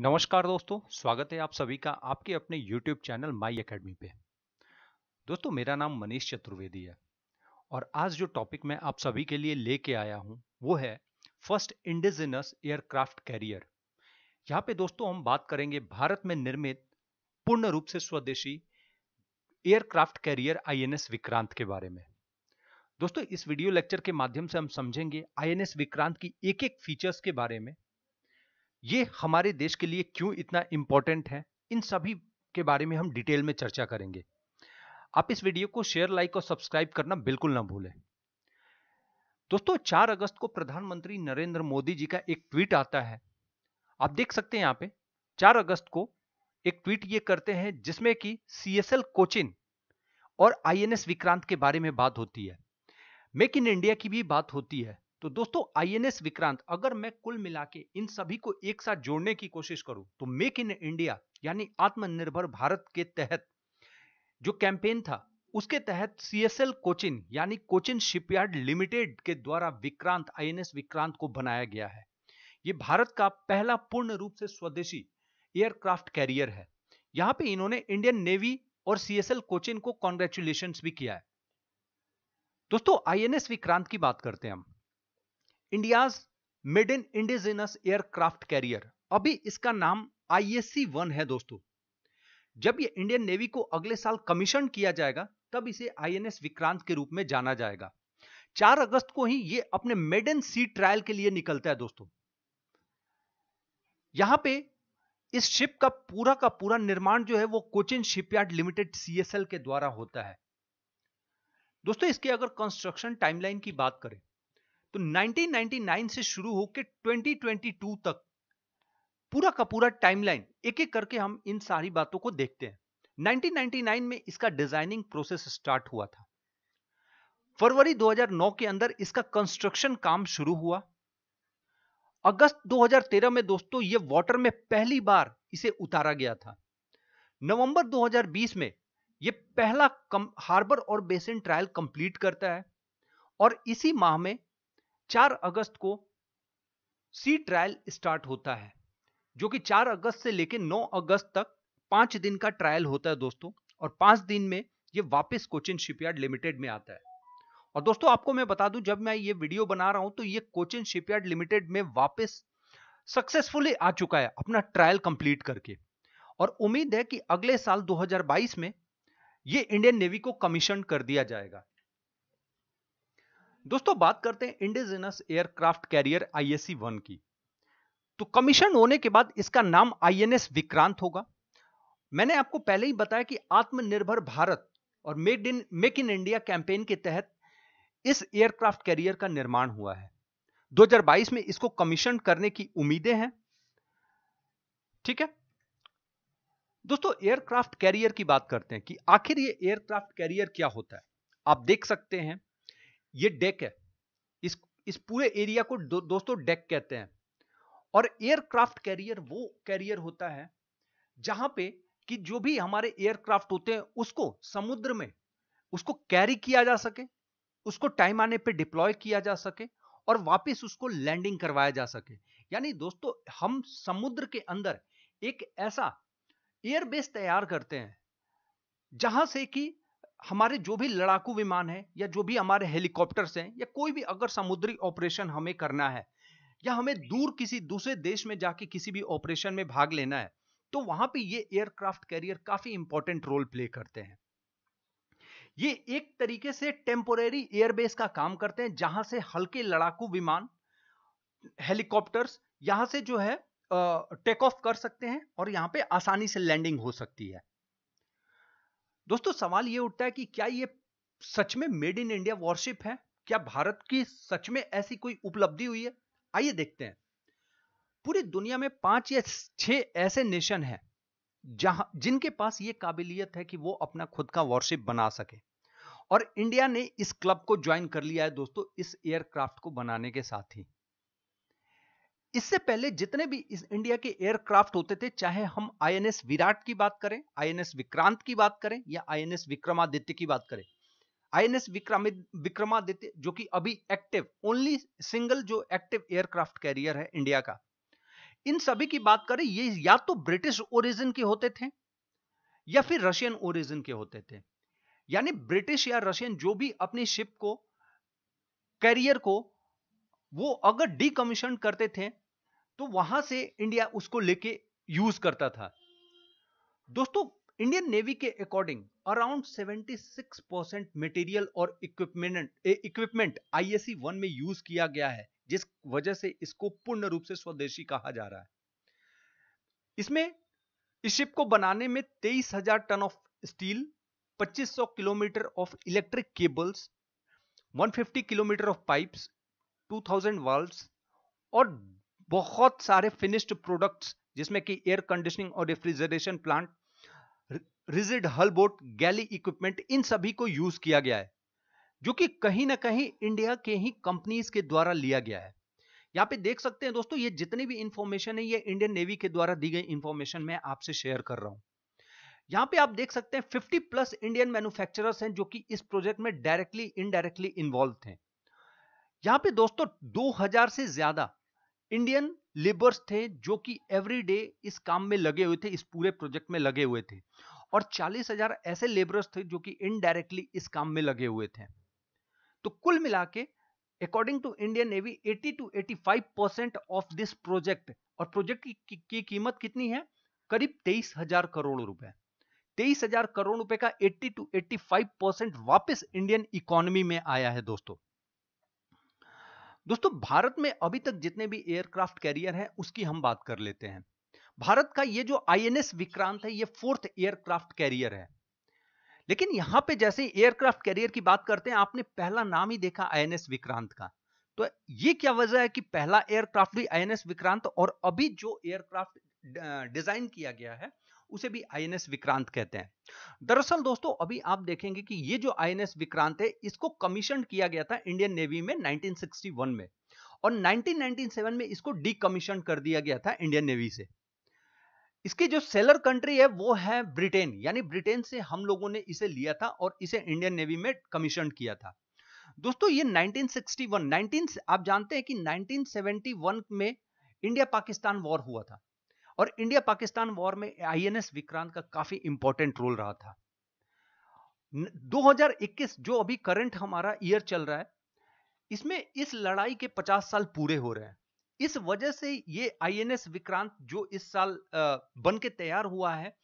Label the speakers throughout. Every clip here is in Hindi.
Speaker 1: नमस्कार दोस्तों स्वागत है आप सभी का आपके अपने YouTube चैनल माई अकेडमी पे दोस्तों मेरा नाम मनीष चतुर्वेदी है और आज जो टॉपिक मैं आप सभी के लिए लेके आया हूँ वो है फर्स्ट इंडिजिनस एयरक्राफ्ट कैरियर यहाँ पे दोस्तों हम बात करेंगे भारत में निर्मित पूर्ण रूप से स्वदेशी एयरक्राफ्ट कैरियर आई विक्रांत के बारे में दोस्तों इस वीडियो लेक्चर के माध्यम से हम समझेंगे आई विक्रांत की एक एक फीचर्स के बारे में ये हमारे देश के लिए क्यों इतना इंपॉर्टेंट है इन सभी के बारे में हम डिटेल में चर्चा करेंगे आप इस वीडियो को शेयर लाइक और सब्सक्राइब करना बिल्कुल ना भूलें दोस्तों चार अगस्त को प्रधानमंत्री नरेंद्र मोदी जी का एक ट्वीट आता है आप देख सकते हैं यहां पे चार अगस्त को एक ट्वीट ये करते हैं जिसमें कि सी एस एल कोचिन और आईएनएस विक्रांत के बारे में बात होती है मेक इन इंडिया की भी बात होती है तो दोस्तों आईएनएस विक्रांत अगर मैं कुल मिला के इन सभी को एक साथ जोड़ने की कोशिश करूं तो मेक इन इंडिया यानी आत्मनिर्भर भारत के तहत जो कैंपेन था उसके तहत सीएसएल कोचिन यानी कोचिन शिपयार्ड लिमिटेड के द्वारा विक्रांत आईएनएस विक्रांत को बनाया गया है ये भारत का पहला पूर्ण रूप से स्वदेशी एयरक्राफ्ट कैरियर है यहां पे इन्होंने इंडियन नेवी और सीएसएल कोचिन को कॉन्ग्रेचुलेशन भी किया है दोस्तों आईएनएस विक्रांत की बात करते हैं हम India made in indigenous aircraft carrier अभी इसका नाम आईएससी वन है दोस्तों जब ये इंडियन नेवी को अगले साल कमीशन किया जाएगा तब इसे आईएनएस विक्रांत के रूप में जाना जाएगा 4 अगस्त को ही ये अपने मेडन सी ट्रायल के लिए निकलता है दोस्तों यहां पे इस शिप का पूरा का पूरा निर्माण जो है वो कोचिन शिपयार्ड लिमिटेड सीएसएल के द्वारा होता है दोस्तों इसके अगर कंस्ट्रक्शन टाइमलाइन की बात करें तो 1999 से शुरू होकर 2022 तक पूरा का पूरा टाइमलाइन एक एक करके हम इन सारी बातों को देखते हैं 1999 में इसका डिजाइनिंग प्रोसेस स्टार्ट हुआ था फरवरी 2009 के अंदर इसका कंस्ट्रक्शन काम शुरू हुआ अगस्त 2013 में दोस्तों ये वाटर में पहली बार इसे उतारा गया था नवंबर 2020 में ये पहला हार्बर और बेसिन ट्रायल कंप्लीट करता है और इसी माह में चार अगस्त को सी ट्रायल स्टार्ट होता है जो कि चार अगस्त से लेकर नौ अगस्त तक पांच दिन का ट्रायल होता है दोस्तों और पांच दिन में ये वापस कोचिन शिपयार्ड लिमिटेड में आता है और दोस्तों आपको मैं बता दूं जब मैं ये वीडियो बना रहा हूं तो ये कोचिन शिपयार्ड लिमिटेड में वापस सक्सेसफुली आ चुका है अपना ट्रायल कंप्लीट करके और उम्मीद है कि अगले साल 2022 में ये इंडियन नेवी को कमीशन कर दिया जाएगा दोस्तों बात करते हैं indigenous aircraft carrier ISC one की तो कमीशन होने के बाद इसका नाम आईएनएस विक्रांत होगा मैंने आपको पहले ही बताया कि आत्मनिर्भर भारत और made in make in India campaign के तहत इस एयरक्राफ्ट कैरियर का निर्माण हुआ है 2022 में इसको कमीशन करने की उम्मीदें हैं ठीक है दोस्तों एयरक्राफ्ट कैरियर की बात करते हैं कि आखिर ये एयरक्राफ्ट कैरियर क्या होता है आप देख सकते हैं ये डेक है इस इस पूरे एरिया को दो, दोस्तों डेक कहते हैं और एयरक्राफ्ट कैरियर वो कैरियर होता है जहां पे कि जो भी हमारे एयरक्राफ्ट होते हैं उसको समुद्र में उसको कैरी किया जा सके उसको टाइम आने पे डिप्लॉय किया जा सके और वापस उसको लैंडिंग करवाया जा सके यानी दोस्तों हम समुद्र के अंदर एक ऐसा एयरबेस तैयार करते हैं जहां से कि हमारे जो भी लड़ाकू विमान है या जो भी हमारे हेलीकॉप्टर्स हैं या कोई भी अगर समुद्री ऑपरेशन हमें करना है या हमें दूर किसी दूसरे देश में जाके किसी भी ऑपरेशन में भाग लेना है तो वहां पे ये एयरक्राफ्ट कैरियर काफी इंपॉर्टेंट रोल प्ले करते हैं ये एक तरीके से टेम्पोरेरी एयरबेस का काम करते हैं जहां से हल्के लड़ाकू विमान हेलीकॉप्टर्स यहां से जो है टेक ऑफ कर सकते हैं और यहां पे आसानी से लैंडिंग हो सकती है दोस्तों सवाल ये उठता है कि क्या ये सच में मेड इन इंडिया वॉरशिप है क्या भारत की सच में ऐसी कोई उपलब्धि हुई है आइए देखते हैं पूरी दुनिया में पांच या छह ऐसे नेशन हैं जहां जिनके पास ये काबिलियत है कि वो अपना खुद का वॉरशिप बना सके और इंडिया ने इस क्लब को ज्वाइन कर लिया है दोस्तों इस एयरक्राफ्ट को बनाने के साथ ही इससे पहले जितने भी इस इंडिया के एयरक्राफ्ट होते थे चाहे हम आईएनएस विराट की बात करें आईएनएस विक्रांत की बात करें या आईएनएस विक्रमादित्य की बात करें आईएनएस विक्रमादित्य जो कि अभी एक्टिव ओनली सिंगल जो एक्टिव एयरक्राफ्ट कैरियर है इंडिया का इन सभी की बात करें ये या तो ब्रिटिश ओरिजिन के होते थे या फिर रशियन ओरिजिन के होते थे यानी ब्रिटिश या रशियन जो भी अपनी शिप को कैरियर को वो अगर डीकमीशन करते थे तो वहां से इंडिया उसको लेके यूज करता था दोस्तों इंडियन नेवी के अकॉर्डिंग अराउंड 76 परसेंट मटेरियल और इक्विपमेंट इक्विपमेंट आईएससी वन में यूज किया गया है जिस वजह से इसको पूर्ण रूप से स्वदेशी कहा जा रहा है इसमें इस शिप को बनाने में 23,000 ton of steel 2500 kilometre of electric cables 150 kilometre of pipes 2000 valves और बहुत सारे फिनिश्ड प्रोडक्ट्स जिसमें कि एयर कंडीशनिंग और refrigeration plant rigid hull boat galley equipment इन सभी को यूज किया गया है जो कि कहीं ना कहीं इंडिया के ही कंपनीज के द्वारा लिया गया है यहाँ पे देख सकते हैं दोस्तों ये जितनी भी इंफॉर्मेशन है ये इंडियन नेवी के द्वारा दी गई इंफॉर्मेशन मैं आपसे शेयर कर रहा हूं यहाँ पे आप देख सकते हैं 50 प्लस इंडियन मैन्युफैक्चरर्स हैं जो कि इस प्रोजेक्ट में डायरेक्टली इनडायरेक्टली इन्वॉल्व थे यहाँ पे दोस्तों 2000 से ज्यादा इंडियन लेबर्स थे जो कि एवरीडे इस काम में लगे हुए थे इस पूरे प्रोजेक्ट में लगे हुए थे और चालीस हजार ऐसे लेबरर्स थे जो कि इनडायरेक्टली इस काम में लगे हुए थे तो कुल मिला के according to Indian navy 80 to 85 percent of this project और प्रोजेक्ट की, की, की कीमत कितनी है करीब तेईस हजार करोड़ रुपए तेईस हजार करोड़ रुपए का एट्टी टू एट्टी परसेंट वापिस इंडियन इकोनॉमी में आया है दोस्तों दोस्तों भारत में अभी तक जितने भी एयरक्राफ्ट कैरियर हैं उसकी हम बात कर लेते हैं भारत का ये जो आईएनएस विक्रांत है ये फोर्थ एयरक्राफ्ट कैरियर है लेकिन यहां पे जैसे एयरक्राफ्ट कैरियर की बात करते हैं आपने पहला नाम ही देखा आईएनएस विक्रांत का तो ये क्या वजह है कि पहला एयरक्राफ्ट भी आईएनएस विक्रांत और अभी जो एयरक्राफ्ट डिजाइन किया गया है उसे भी आईएनएस विक्रांत कहते हैं दरअसल दोस्तों अभी आप देखेंगे कि ये जो आईएनएस विक्रांत है इसको कमीशन किया गया था इंडियन नेवी में 1961 में और 1997 में इसको डीकमीशन कर दिया गया था इंडियन नेवी से इसकी जो सेलर कंट्री है वो है ब्रिटेन यानी ब्रिटेन से हम लोगों ने इसे लिया था और इसे इंडियन नेवी में कमीशन किया था दोस्तों ये 1961 19 आप जानते हैं कि 1971 में इंडिया पाकिस्तान वॉर हुआ था और इंडिया पाकिस्तान वॉर में आईएनएस विक्रांत का काफी इंपॉर्टेंट रोल रहा था 2021 जो अभी करंट हमारा ईयर चल रहा है इसमें इस लड़ाई के 50 साल पूरे हो रहे हैं इस वजह से ये आईएनएस विक्रांत जो इस साल बन के तैयार हुआ है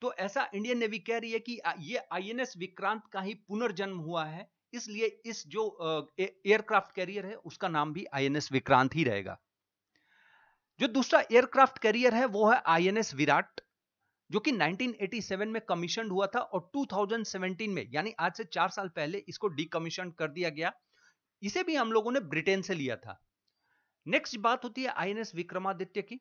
Speaker 1: तो ऐसा इंडियन नेवी कह रही है कि ये आईएनएस विक्रांत का ही पुनर्जन्म हुआ है इसलिए इस जो एयरक्राफ्ट कैरियर है उसका नाम भी आईएनएस विक्रांत ही रहेगा जो दूसरा एयरक्राफ्ट कैरियर है वो है आईएनएस विराट जो कि 1987 में कमीशन हुआ था और 2017 में यानी आज से चार साल पहले इसको डिकमीशन कर दिया गया इसे भी हम लोगों ने ब्रिटेन से लिया था नेक्स्ट बात होती है आईएनएस विक्रमादित्य की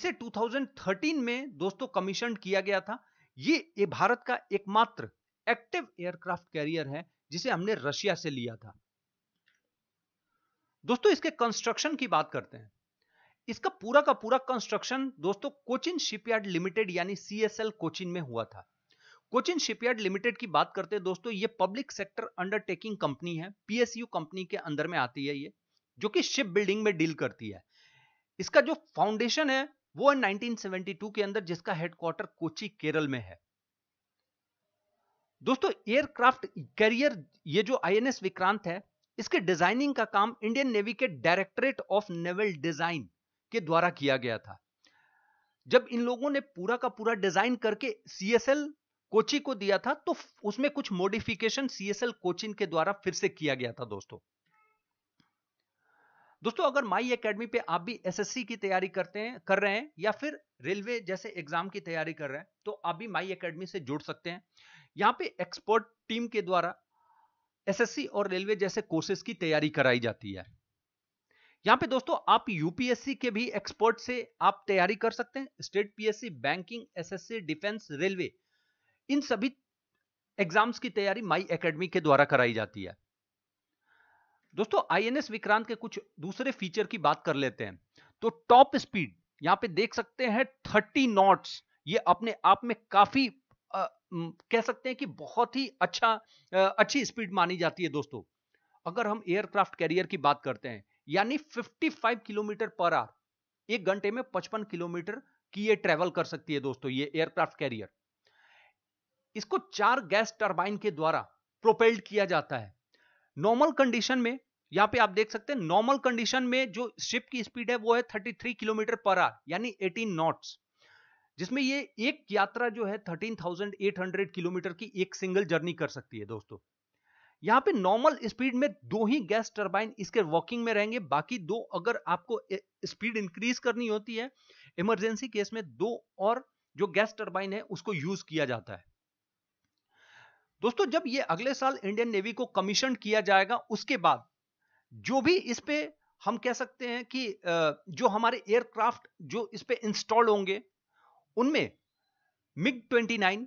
Speaker 1: इसे 2013 में दोस्तों कमीशन किया गया था ये, ये भारत का एकमात्र एक्टिव एयरक्राफ्ट कैरियर है जिसे हमने रशिया से लिया था दोस्तों इसके कंस्ट्रक्शन की बात करते हैं इसका पूरा का पूरा कंस्ट्रक्शन दोस्तों कोचिन शिपयार्ड लिमिटेड यानी सी एस एल कोचिन में हुआ था कोचिन शिपयार्ड लिमिटेड की बात करते हैं दोस्तों ये पब्लिक सेक्टर अंडरटेकिंग कंपनी है पीएसयू कंपनी के अंदर में आती है ये जो कि शिप बिल्डिंग में डील करती है इसका जो फाउंडेशन है वो है 1972 के अंदर जिसका हेडक्वार्टर कोची केरल में है दोस्तों एयरक्राफ्ट कैरियर ये जो आईएनएस विक्रांत है इसके डिजाइनिंग का काम इंडियन नेवी के डायरेक्टरेट ऑफ नेवल डिजाइन के द्वारा किया गया था जब इन लोगों ने पूरा का पूरा डिजाइन करके सीएसएल कोची को दिया था तो उसमें कुछ मॉडिफिकेशन सीएसएल कोचिंग के द्वारा फिर से किया गया था दोस्तों दोस्तों अगर माई एकेडमी पे आप भी एसएससी की तैयारी करते हैं कर रहे हैं या फिर रेलवे जैसे एग्जाम की तैयारी कर रहे हैं तो आप भी माई एकेडमी से जुड़ सकते हैं यहाँ पे एक्सपर्ट टीम के द्वारा एसएससी और रेलवे जैसे कोर्सेज की तैयारी कराई जाती है यहाँ पे दोस्तों आप यूपीएससी के भी एक्सपर्ट से आप तैयारी कर सकते हैं state PSC banking SSC defence railway इन सभी एग्जाम्स की तैयारी माई एकेडमी के द्वारा कराई जाती है दोस्तों आईएनएस विक्रांत के कुछ दूसरे फीचर की बात कर लेते हैं तो टॉप स्पीड यहाँ पे देख सकते हैं थर्टी नॉट्स ये अपने आप में काफी आ, कह सकते हैं कि बहुत ही अच्छा आ, अच्छी स्पीड मानी जाती है दोस्तों अगर हम एयरक्राफ्ट कैरियर की बात करते हैं यानी 55 किलोमीटर पर आवर एक घंटे में 55 किलोमीटर की ये ट्रेवल कर सकती है दोस्तों ये एयरक्राफ्ट कैरियर इसको चार गैस टर्बाइन के द्वारा प्रोपेल्ड किया जाता है नॉर्मल कंडीशन में यहां पे आप देख सकते हैं नॉर्मल कंडीशन में जो शिप की स्पीड है वो है 33 किलोमीटर पर आवर यानी 18 नॉट्स जिसमें ये एक यात्रा जो है 13,800 किलोमीटर की एक सिंगल जर्नी कर सकती है दोस्तों यहाँ पे नॉर्मल स्पीड में दो ही गैस टरबाइन इसके वर्किंग में रहेंगे बाकी दो अगर आपको स्पीड इंक्रीज करनी होती है इमरजेंसी केस में दो और जो गैस टरबाइन है उसको यूज किया जाता है दोस्तों जब ये अगले साल इंडियन नेवी को कमीशन किया जाएगा उसके बाद जो भी इस पे हम कह सकते हैं कि जो हमारे एयरक्राफ्ट जो इस पे इंस्टॉल होंगे उनमें मिग 29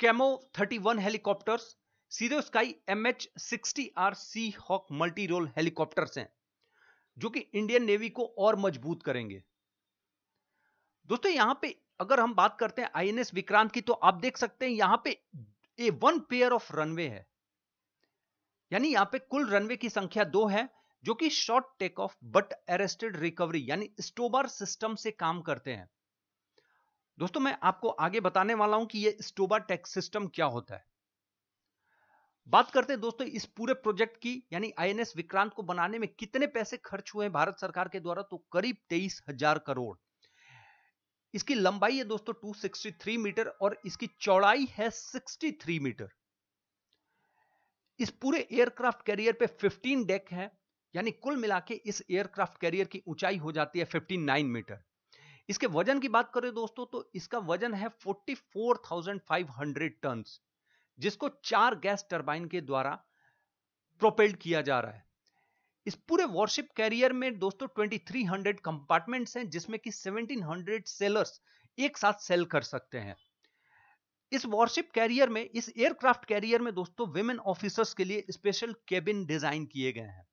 Speaker 1: कैमो 31 हेलीकॉप्टर्स सीधे स्काई M H sixty R sea hawk multi role helicopters हैं जो कि इंडियन नेवी को और मजबूत करेंगे दोस्तों यहां पे अगर हम बात करते हैं आईएनएस विक्रांत की तो आप देख सकते हैं यहां पे a one pair of runway है यानी यहां पे कुल रनवे की संख्या दो है जो कि short take off but arrested recovery यानी स्टोबार सिस्टम से काम करते हैं दोस्तों मैं आपको आगे बताने वाला हूं कि यह स्टोबार टेक सिस्टम क्या होता है बात करते हैं दोस्तों इस पूरे प्रोजेक्ट की यानी आईएनएस विक्रांत को बनाने में कितने पैसे खर्च हुए हैं भारत सरकार के द्वारा तो करीब तेईस हजार करोड़ इसकी लंबाई है दोस्तों 263 मीटर और इसकी चौड़ाई है 63 मीटर इस पूरे एयरक्राफ्ट कैरियर पे 15 डेक है यानी कुल मिला के इस एयरक्राफ्ट कैरियर की ऊंचाई हो जाती है फिफ्टी मीटर इसके वजन की बात करें दोस्तों तो इसका वजन है 44,500 टन जिसको चार गैस टरबाइन के द्वारा प्रोपेल्ड किया जा रहा है इस पूरे वॉरशिप कैरियर में दोस्तों 2300 कंपार्टमेंट्स हैं जिसमें कि 1700 सेलर्स एक साथ सेल कर सकते हैं इस वॉरशिप कैरियर में इस एयरक्राफ्ट कैरियर में दोस्तों विमेन ऑफिसर्स के लिए स्पेशल केबिन डिजाइन किए गए हैं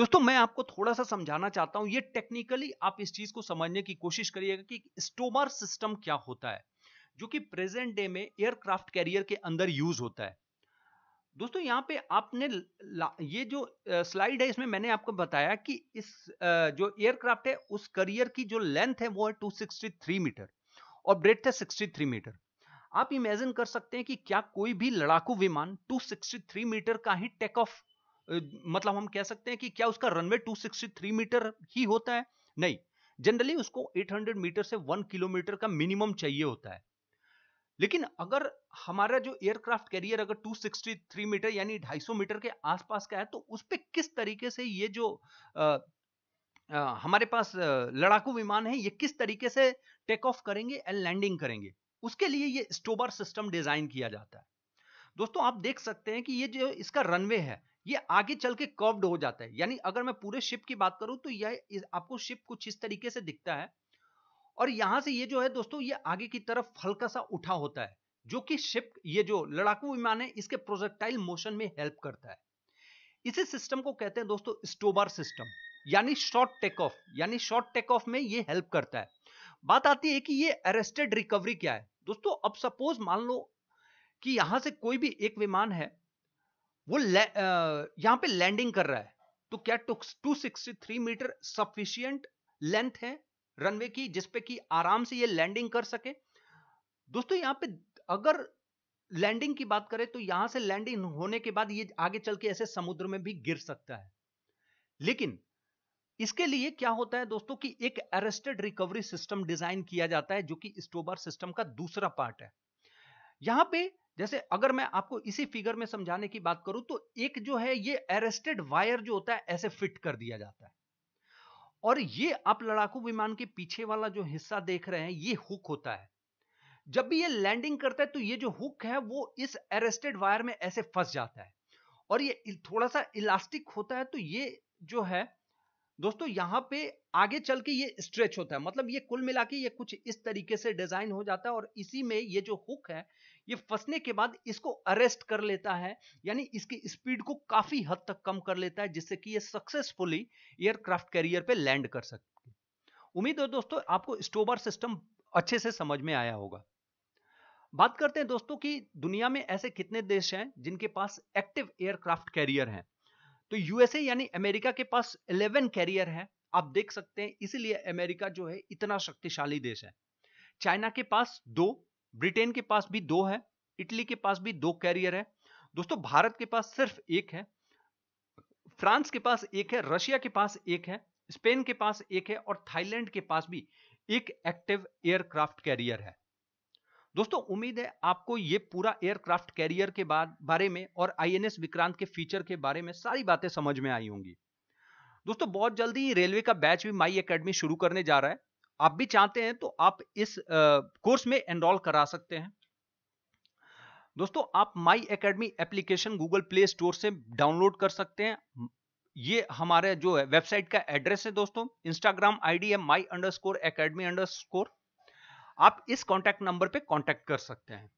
Speaker 1: दोस्तों मैं आपको थोड़ा सा समझाना चाहता हूं ये टेक्निकली आप इस चीज को समझने की कोशिश करिएगा कि स्टोमर सिस्टम क्या होता है जो कि प्रेजेंट डे में एयरक्राफ्ट कैरियर के अंदर यूज होता है दोस्तों यहाँ पे आपने ये जो स्लाइड है इसमें मैंने आपको बताया कि इस जो एयरक्राफ्ट है उस करियर की जो लेंथ है वो है 263 मीटर और ब्रेथ है 63 मीटर आप इमेजिन कर सकते हैं कि क्या कोई भी लड़ाकू विमान 263 मीटर का ही टेक ऑफ मतलब हम कह सकते हैं कि क्या उसका रनवे 263 मीटर ही होता है नहीं जनरली उसको 800 मीटर से 1 किलोमीटर का मिनिमम चाहिए होता है लेकिन अगर हमारा जो एयरक्राफ्ट कैरियर अगर 263 मीटर यानी 250 मीटर के आसपास का है तो उस पर किस तरीके से ये जो आ, आ, हमारे पास लड़ाकू विमान है ये किस तरीके से टेक ऑफ करेंगे एंड लैंडिंग करेंगे उसके लिए ये स्टोबर सिस्टम डिजाइन किया जाता है दोस्तों आप देख सकते हैं कि ये जो इसका रनवे है ये आगे चल के कर्व्ड हो जाता है यानी अगर मैं पूरे शिप की बात करूं तो यह आपको शिप कुछ इस तरीके से दिखता है और यहां से ये जो है दोस्तों ये आगे की तरफ हल्का सा उठा होता है जो कि शिप ये जो लड़ाकू विमान है इसके प्रोजेक्टाइल मोशन में हेल्प करता है इसी सिस्टम को कहते हैं दोस्तों स्टोबार सिस्टम यानी शॉर्ट टेक ऑफ यानी शॉर्ट टेक ऑफ में ये हेल्प करता है बात आती है कि ये अरेस्टेड रिकवरी क्या है दोस्तों अब सपोज मान लो कि यहां से कोई भी एक विमान है वो यहां पे लैंडिंग कर रहा है तो क्या two sixty three metre sufficient length है रनवे की जिसपे कि आराम से ये लैंडिंग कर सके दोस्तों यहाँ पे अगर लैंडिंग की बात करें तो यहां से लैंडिंग होने के बाद ये आगे चल के ऐसे समुद्र में भी गिर सकता है लेकिन इसके लिए क्या होता है दोस्तों कि एक अरेस्टेड रिकवरी सिस्टम डिजाइन किया जाता है जो कि स्टोबर सिस्टम का दूसरा पार्ट है यहां पे जैसे अगर मैं आपको इसी फिगर में समझाने की बात करूं तो एक जो है ये अरेस्टेड वायर जो होता है ऐसे फिट कर दिया जाता है और ये आप लड़ाकू विमान के पीछे वाला जो हिस्सा देख रहे हैं ये हुक होता है जब भी ये लैंडिंग करता है तो ये जो हुक है वो इस अरेस्टेड वायर में ऐसे फंस जाता है और ये थोड़ा सा इलास्टिक होता है तो ये जो है दोस्तों यहाँ पे आगे चल के ये स्ट्रेच होता है मतलब ये कुल मिला के ये कुछ इस तरीके से डिजाइन हो जाता है और इसी में ये जो हुक है ये फंसने के बाद इसको अरेस्ट कर लेता है यानी इसकी स्पीड को काफी हद तक कम कर लेता है जिससे कि ये सक्सेसफुली एयरक्राफ्ट कैरियर पे लैंड कर सकती है उम्मीद है दोस्तों आपको स्टोबर सिस्टम अच्छे से समझ में आया होगा बात करते हैं दोस्तों की दुनिया में ऐसे कितने देश हैं जिनके पास एक्टिव एयरक्राफ्ट कैरियर हैं तो यूएसए यानी अमेरिका के पास 11 कैरियर हैं आप देख सकते हैं इसीलिए अमेरिका जो है इतना शक्तिशाली देश है चाइना के पास दो ब्रिटेन के पास भी दो है इटली के पास भी दो कैरियर है दोस्तों भारत के पास सिर्फ एक है फ्रांस के पास एक है रशिया के पास एक है स्पेन के पास एक है और थाईलैंड के पास भी एक एक्टिव एयरक्राफ्ट कैरियर है दोस्तों उम्मीद है आपको ये पूरा एयरक्राफ्ट कैरियर के बारे में और आईएनएस विक्रांत के फीचर के बारे में सारी बातें समझ में आई होंगी दोस्तों बहुत जल्दी ही रेलवे का बैच भी माई एकेडमी शुरू करने जा रहा है आप भी चाहते हैं तो आप इस आ, कोर्स में एनरोल करा सकते हैं दोस्तों आप my academy application Google play store से डाउनलोड कर सकते हैं ये हमारे जो है वेबसाइट का एड्रेस है दोस्तों इंस्टाग्राम आईडी है my under academy academy score आप इस कॉन्टैक्ट नंबर पे कॉन्टैक्ट कर सकते हैं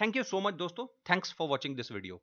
Speaker 1: थैंक यू सो मच दोस्तों thanks for watching this video